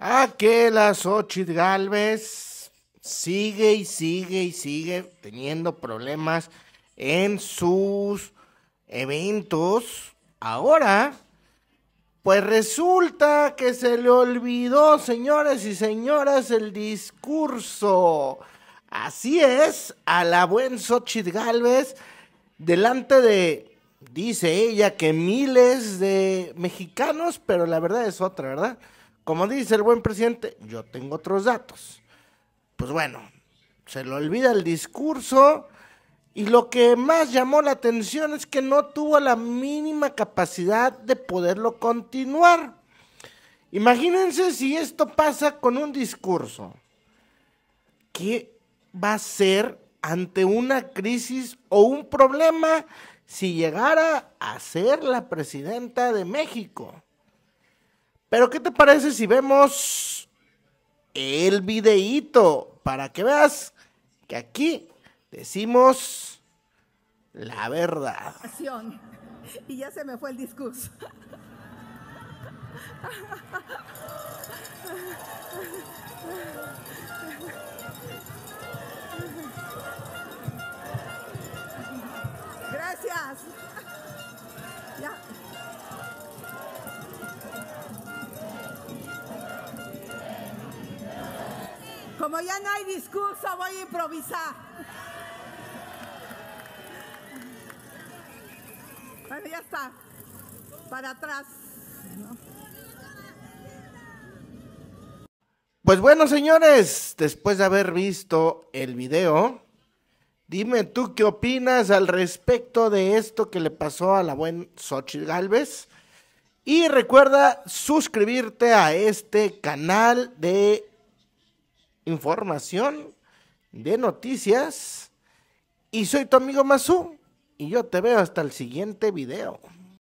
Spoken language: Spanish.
a que la Xochitl Galvez sigue y sigue y sigue teniendo problemas en sus eventos. Ahora, pues resulta que se le olvidó, señores y señoras, el discurso. Así es, a la buen Xochitl Galvez, delante de, dice ella, que miles de mexicanos, pero la verdad es otra, ¿verdad? Como dice el buen presidente, yo tengo otros datos. Pues bueno, se lo olvida el discurso y lo que más llamó la atención es que no tuvo la mínima capacidad de poderlo continuar. Imagínense si esto pasa con un discurso. ¿Qué va a ser ante una crisis o un problema si llegara a ser la presidenta de México? Pero ¿qué te parece si vemos el videíto? Para que veas que aquí decimos la verdad. Y ya se me fue el discurso. Como ya no hay discurso, voy a improvisar. Bueno, ya está. Para atrás. Pues bueno, señores, después de haber visto el video, dime tú qué opinas al respecto de esto que le pasó a la buena Xochitl Galvez. Y recuerda suscribirte a este canal de información, de noticias. Y soy tu amigo Mazú y yo te veo hasta el siguiente video.